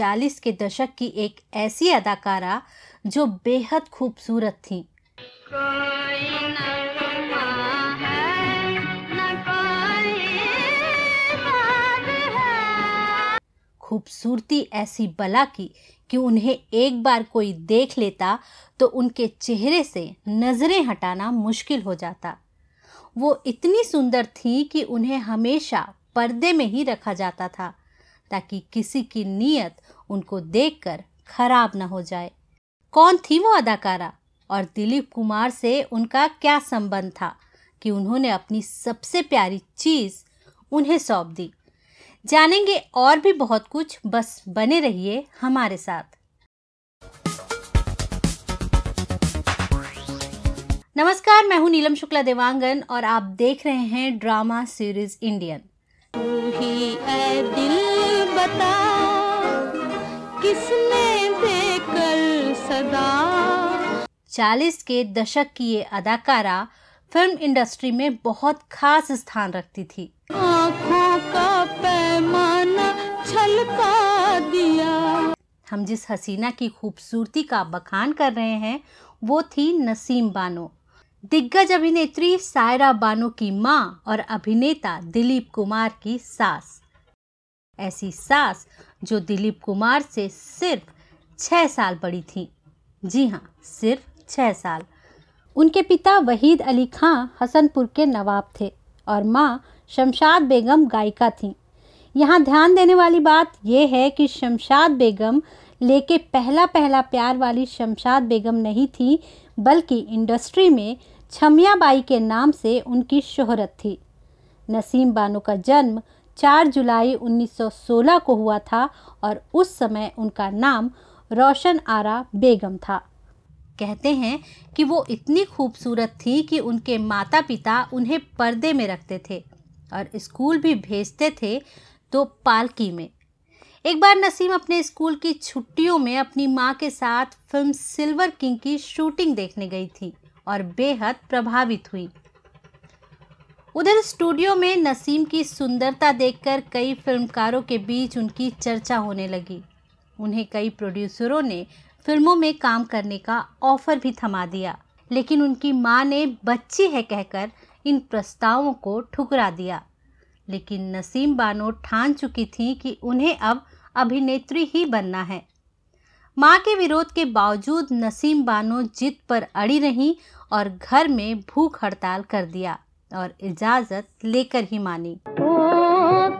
1940 के दशक की एक ऐसी अदाकारा जो बेहद खूबसूरत थी खूबसूरती ऐसी बला की कि उन्हें एक बार कोई देख लेता तो उनके चेहरे से नज़रें हटाना मुश्किल हो जाता वो इतनी सुंदर थी कि उन्हें हमेशा पर्दे में ही रखा जाता था ताकि किसी की नीयत उनको देखकर खराब न हो जाए कौन थी वो अदाकारा और दिलीप कुमार से उनका क्या संबंध था कि उन्होंने अपनी सबसे प्यारी चीज़ उन्हें सौंप दी जानेंगे और भी बहुत कुछ बस बने रहिए हमारे साथ नमस्कार मैं हूं नीलम शुक्ला देवांगन और आप देख रहे हैं ड्रामा सीरीज इंडियन पता किसने देकर सदा चालीस के दशक की ये अदाकारा फिल्म इंडस्ट्री में बहुत खास स्थान रखती थी आँखों का पैमाना छलका दिया हम जिस हसीना की खूबसूरती का बखान कर रहे हैं वो थी नसीम बानो दिग्गज अभिनेत्री सायरा बानो की माँ और अभिनेता दिलीप कुमार की सास ऐसी सास जो दिलीप कुमार से सिर्फ छः साल बड़ी थी जी हाँ सिर्फ छः साल उनके पिता वहीद अली खां हसनपुर के नवाब थे और माँ शमशाद बेगम गायिका थीं यहाँ ध्यान देने वाली बात यह है कि शमशाद बेगम लेके पहला पहला प्यार वाली शमशाद बेगम नहीं थी बल्कि इंडस्ट्री में छमियाबाई के नाम से उनकी शोहरत थी नसीम बानो का जन्म 4 जुलाई 1916 को हुआ था और उस समय उनका नाम रोशन आरा बेगम था कहते हैं कि वो इतनी खूबसूरत थी कि उनके माता पिता उन्हें पर्दे में रखते थे और स्कूल भी भेजते थे तो पालकी में एक बार नसीम अपने स्कूल की छुट्टियों में अपनी माँ के साथ फिल्म सिल्वर किंग की शूटिंग देखने गई थी और बेहद प्रभावित हुई उधर स्टूडियो में नसीम की सुंदरता देखकर कई फिल्मकारों के बीच उनकी चर्चा होने लगी उन्हें कई प्रोड्यूसरों ने फिल्मों में काम करने का ऑफर भी थमा दिया लेकिन उनकी माँ ने बच्ची है कहकर इन प्रस्तावों को ठुकरा दिया लेकिन नसीम बानो ठान चुकी थीं कि उन्हें अब अभिनेत्री ही बनना है माँ के विरोध के बावजूद नसीम बानो जिद पर अड़ी रहीं और घर में भूख हड़ताल कर दिया और इजाज़त लेकर ही मानी ओ,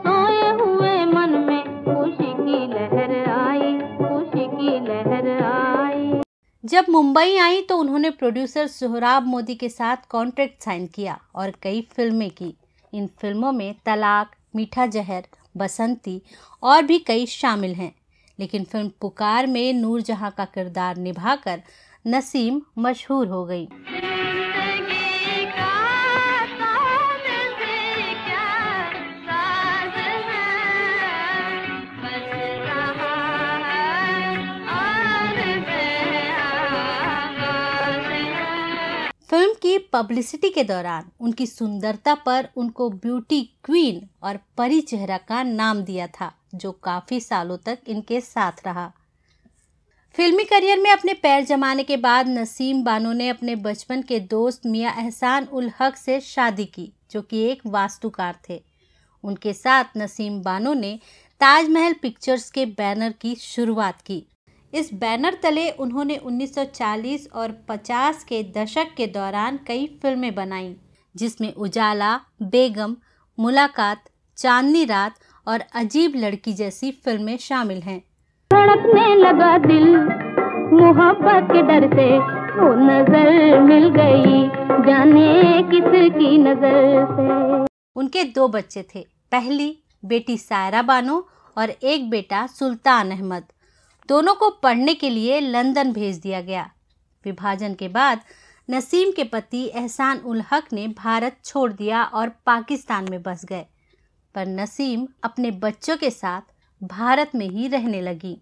तो हुए मन में खुशी की लहर आई खुशी की लहर आई जब मुंबई आई तो उन्होंने प्रोड्यूसर सुहराब मोदी के साथ कॉन्ट्रैक्ट साइन किया और कई फिल्में की इन फिल्मों में तलाक मीठा जहर बसंती और भी कई शामिल हैं लेकिन फिल्म पुकार में नूरजहां का किरदार निभाकर नसीम मशहूर हो गई की पब्लिसिटी के दौरान उनकी सुंदरता पर उनको ब्यूटी क्वीन और परी चेहरा का नाम दिया था जो काफ़ी सालों तक इनके साथ रहा फिल्मी करियर में अपने पैर जमाने के बाद नसीम बानो ने अपने बचपन के दोस्त मियाँ एहसान उल हक से शादी की जो कि एक वास्तुकार थे उनके साथ नसीम बानो ने ताजमहल पिक्चर्स के बैनर की शुरुआत की इस बैनर तले उन्होंने 1940 और 50 के दशक के दौरान कई फिल्में बनाईं जिसमें उजाला बेगम मुलाकात चांदनी रात और अजीब लड़की जैसी फिल्में शामिल हैं धड़कने लगा दिल मोहब्बत के डर से वो नजर मिल गई जाने किसकी नजर से उनके दो बच्चे थे पहली बेटी सायरा बानो और एक बेटा सुल्तान अहमद दोनों को पढ़ने के लिए लंदन भेज दिया गया विभाजन के बाद नसीम के पति एहसान उल हक ने भारत छोड़ दिया और पाकिस्तान में बस गए पर नसीम अपने बच्चों के साथ भारत में ही रहने लगी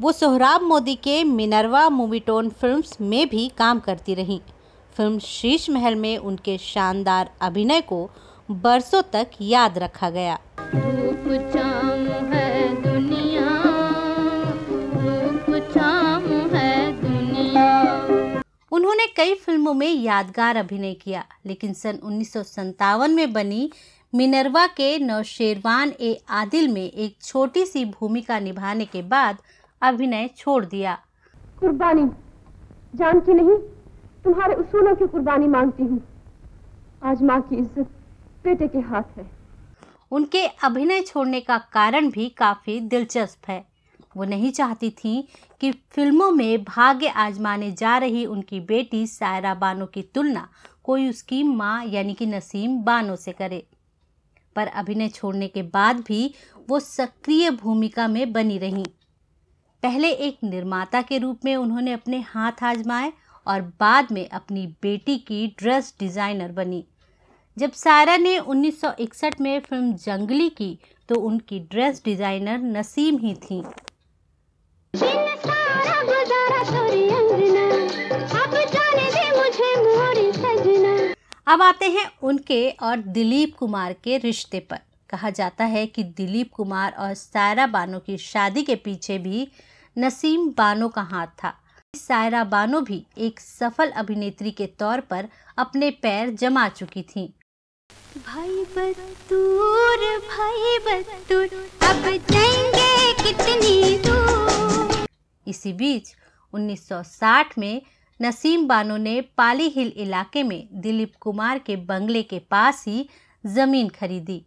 वो सोहराब मोदी के मिनरवा मूवीटोन फिल्म्स में भी काम करती रहीं फिल्म शीश महल में उनके शानदार अभिनय को बरसों तक याद रखा गया कई फिल्मों में यादगार अभिनय किया लेकिन सन उन्नीस में बनी मिनरवा के नौशेरवान ए आदिल में एक छोटी सी भूमिका निभाने के बाद अभिनय छोड़ दिया कुर्बानी जान की नहीं तुम्हारे उसूलों की कुर्बानी मांगती हूँ आज माँ की इज्जत बेटे के हाथ है उनके अभिनय छोड़ने का कारण भी काफी दिलचस्प है वो नहीं चाहती थी कि फिल्मों में भाग्य आजमाने जा रही उनकी बेटी सायरा बानो की तुलना कोई उसकी माँ यानी कि नसीम बानो से करे पर अभिनय छोड़ने के बाद भी वो सक्रिय भूमिका में बनी रहीं पहले एक निर्माता के रूप में उन्होंने अपने हाथ आजमाए और बाद में अपनी बेटी की ड्रेस डिज़ाइनर बनी जब सायरा ने 1961 में फिल्म जंगली की तो उनकी ड्रेस डिज़ाइनर नसीम ही थीं अब आते हैं उनके और दिलीप कुमार के रिश्ते पर कहा जाता है कि दिलीप कुमार और सायरा बानो की शादी के पीछे भी नसीम बानो का हाथ था सायरा बानो भी एक सफल अभिनेत्री के तौर पर अपने पैर जमा चुकी थी भाई बतूर भाई बतूर अब जाएंगे कितनी दूर इसी बीच 1960 में नसीम बानो ने पाली हिल इलाके में दिलीप कुमार के बंगले के पास ही ज़मीन खरीदी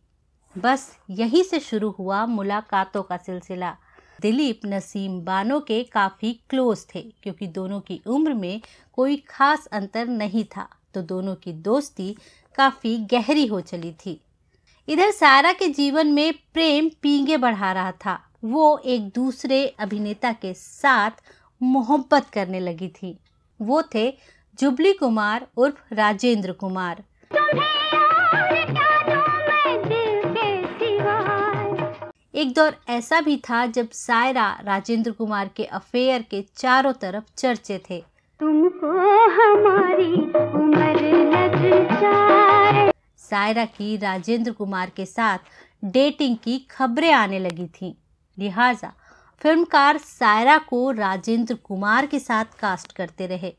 बस यहीं से शुरू हुआ मुलाकातों का सिलसिला दिलीप नसीम बानो के काफ़ी क्लोज थे क्योंकि दोनों की उम्र में कोई खास अंतर नहीं था तो दोनों की दोस्ती काफ़ी गहरी हो चली थी इधर सारा के जीवन में प्रेम पींगे बढ़ा रहा था वो एक दूसरे अभिनेता के साथ मोहब्बत करने लगी थी वो थे जुबली कुमार उर्फ राजेंद्र कुमार एक दौर ऐसा भी था जब सायरा राजेंद्र कुमार के अफेयर के चारों तरफ चर्चे थे तुमको हमारी उम्र लग जाए सायरा की राजेंद्र कुमार के साथ डेटिंग की खबरें आने लगी थीं। लिहाजा फिल्मकार सायरा को राजेंद्र कुमार के साथ कास्ट करते रहे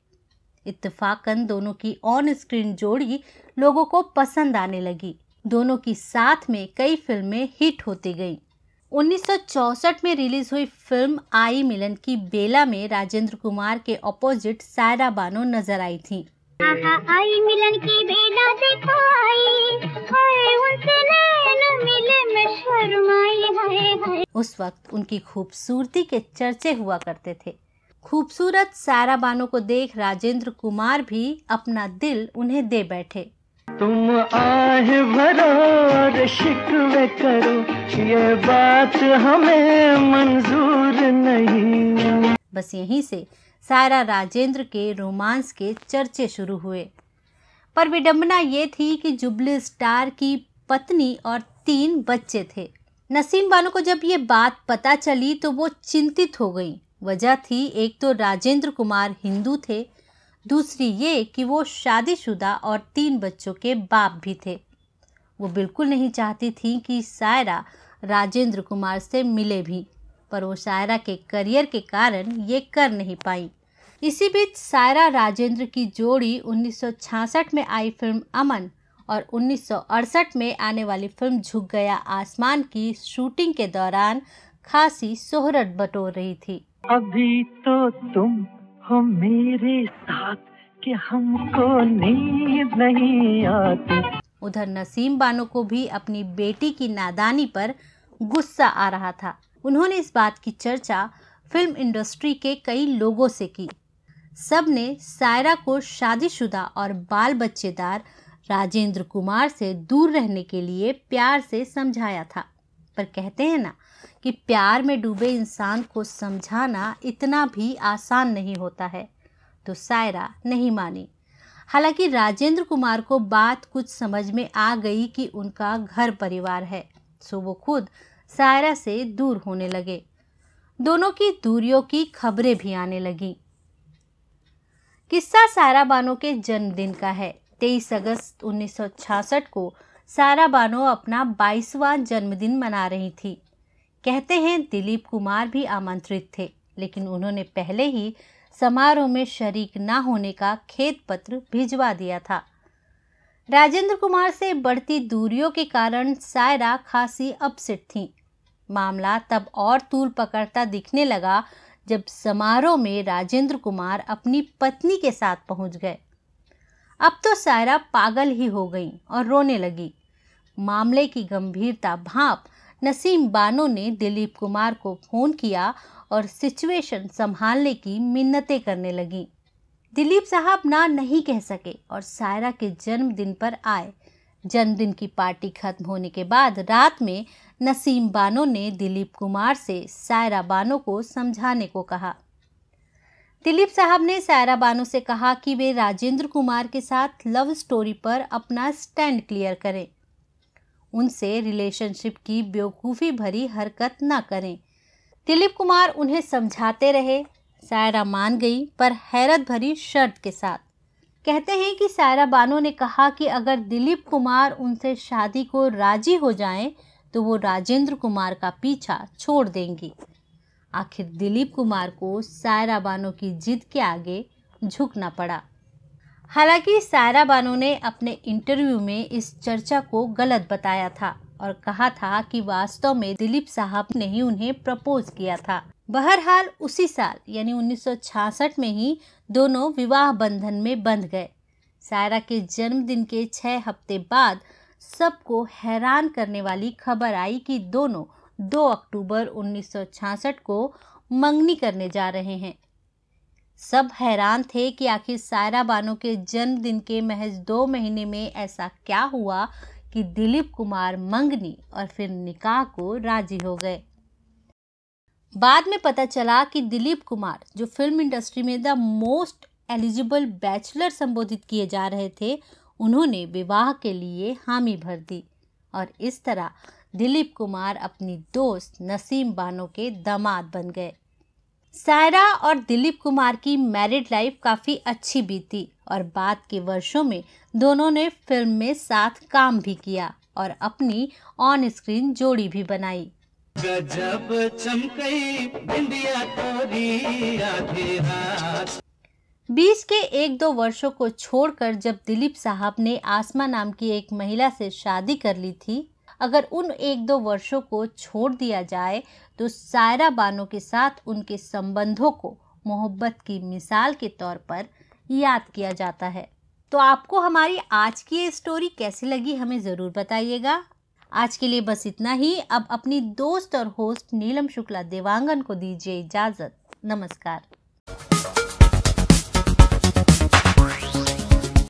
इतफाकन दोनों की ऑन स्क्रीन जोड़ी लोगों को पसंद आने लगी दोनों की साथ में कई फिल्में हिट होती गईं 1964 में रिलीज हुई फिल्म आई मिलन की बेला में राजेंद्र कुमार के ऑपोजिट सायरा बानो नजर आई थी आई मिलन की बेला देखो तो आई, उनसे उस वक्त उनकी खूबसूरती के चर्चे हुआ करते थे खूबसूरत सारा बानो को देख राजेंद्र कुमार भी अपना दिल उन्हें दे बैठे तुम आह भरो और शिकवे करो ये बात हमें मंजूर नहीं बस यहीं से सारा राजेंद्र के रोमांस के चर्चे शुरू हुए पर विडंबना ये थी कि जुबली स्टार की पत्नी और तीन बच्चे थे नसीम बानो को जब ये बात पता चली तो वो चिंतित हो गई वजह थी एक तो राजेंद्र कुमार हिंदू थे दूसरी ये कि वो शादीशुदा और तीन बच्चों के बाप भी थे वो बिल्कुल नहीं चाहती थी कि सायरा राजेंद्र कुमार से मिले भी पर वो सायरा के करियर के कारण ये कर नहीं पाई इसी बीच सायरा राजेंद्र की जोड़ी उन्नीस में आई फिल्म अमन और उन्नीस में आने वाली फिल्म झुक गया आसमान की शूटिंग के दौरान खासी शोहरत बटोर रही थी अभी तो तुम हो मेरे साथ कि हमको नींद नहीं आती उधर नसीम बानो को भी अपनी बेटी की नादानी पर गुस्सा आ रहा था उन्होंने इस बात की चर्चा फिल्म इंडस्ट्री के कई लोगों से की सब ने सायरा को शादीशुदा और बाल बच्चेदार राजेंद्र कुमार से दूर रहने के लिए प्यार से समझाया था पर कहते हैं ना कि प्यार में डूबे इंसान को समझाना इतना भी आसान नहीं होता है तो सायरा नहीं मानी हालांकि राजेंद्र कुमार को बात कुछ समझ में आ गई कि उनका घर परिवार है सो वो खुद सायरा से दूर होने लगे दोनों की दूरियों की खबरें भी आने लगीं किस्सा सायरा बानो के जन्मदिन का है तेईस अगस्त 1966 को सारा बानो अपना बाईसवां जन्मदिन मना रही थी कहते हैं दिलीप कुमार भी आमंत्रित थे लेकिन उन्होंने पहले ही समारोह में शरीक ना होने का खेत पत्र भिजवा दिया था राजेंद्र कुमार से बढ़ती दूरियों के कारण सायरा खासी अपसेट थी मामला तब और तूल पकड़ता दिखने लगा जब समारोह में राजेंद्र कुमार अपनी पत्नी के साथ पहुंच गए अब तो सायरा पागल ही हो गई और रोने लगी मामले की गंभीरता भाप नसीम बानो ने दिलीप कुमार को फ़ोन किया और सिचुएशन संभालने की मिन्नतें करने लगी दिलीप साहब ना नहीं कह सके और सायरा के जन्मदिन पर आए जन्मदिन की पार्टी खत्म होने के बाद रात में नसीम बानो ने दिलीप कुमार से सायरा बानो को समझाने को कहा दिलीप साहब ने सायरा बानो से कहा कि वे राजेंद्र कुमार के साथ लव स्टोरी पर अपना स्टैंड क्लियर करें उनसे रिलेशनशिप की बेवकूफ़ी भरी हरकत ना करें दिलीप कुमार उन्हें समझाते रहे सायरा मान गई पर हैरत भरी शर्त के साथ कहते हैं कि सायरा बानो ने कहा कि अगर दिलीप कुमार उनसे शादी को राजी हो जाएं तो वो राजेंद्र कुमार का पीछा छोड़ देंगी आखिर दिलीप कुमार को सायरा बानो की जिद के आगे झुकना पड़ा हालांकि सायरा बानो ने अपने इंटरव्यू में इस चर्चा को गलत बताया था और कहा था कि वास्तव में दिलीप साहब ने ही उन्हें प्रपोज किया था बहरहाल उसी साल यानी 1966 में ही दोनों विवाह बंधन में बंध गए सायरा के जन्मदिन के छः हफ्ते बाद सबको हैरान करने वाली खबर आई कि दोनों 2 अक्टूबर 1966 को मंगनी करने जा रहे हैं सब हैरान थे कि आखिर सायरा बानो के जन्मदिन के महज दो महीने में ऐसा क्या हुआ कि दिलीप कुमार मंगनी और फिर निकाह को राजी हो गए बाद में पता चला कि दिलीप कुमार जो फिल्म इंडस्ट्री में द मोस्ट एलिजिबल बैचलर संबोधित किए जा रहे थे उन्होंने विवाह के लिए हामी भर दी और इस तरह दिलीप कुमार अपनी दोस्त नसीम बानो के दामाद बन गए सायरा और दिलीप कुमार की मैरिड लाइफ काफ़ी अच्छी बीती और बाद के वर्षों में दोनों ने फिल्म में साथ काम भी किया और अपनी ऑन स्क्रीन जोड़ी भी बनाई बीस के एक दो वर्षों को छोड़कर जब दिलीप साहब ने आसमा नाम की एक महिला से शादी कर ली थी अगर उन एक दो वर्षों को छोड़ दिया जाए तो सायरा बानो के साथ उनके संबंधों को मोहब्बत की मिसाल के तौर पर याद किया जाता है तो आपको हमारी आज की ये स्टोरी कैसी लगी हमें ज़रूर बताइएगा आज के लिए बस इतना ही अब अपनी दोस्त और होस्ट नीलम शुक्ला देवांगन को दीजिए इजाज़त नमस्कार